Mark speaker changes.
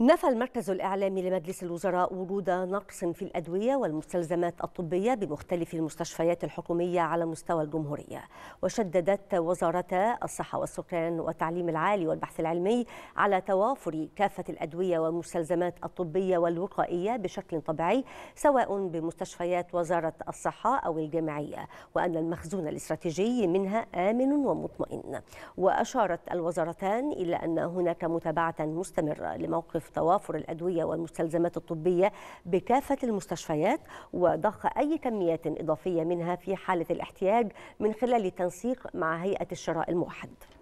Speaker 1: نفى المركز الإعلامي لمجلس الوزراء وجود نقص في الأدوية والمستلزمات الطبية بمختلف المستشفيات الحكومية على مستوى الجمهورية وشددت وزارتا الصحة والسكان والتعليم العالي والبحث العلمي على توافر كافة الأدوية والمستلزمات الطبية والوقائية بشكل طبيعي سواء بمستشفيات وزارة الصحة أو الجامعية وأن المخزون الاستراتيجي منها آمن ومطمئن وأشارت الوزارتان إلى أن هناك متابعة مستمرة لموقف يهدف توافر الأدوية والمستلزمات الطبية بكافة المستشفيات وضخ أي كميات إضافية منها في حالة الاحتياج من خلال التنسيق مع هيئة الشراء الموحد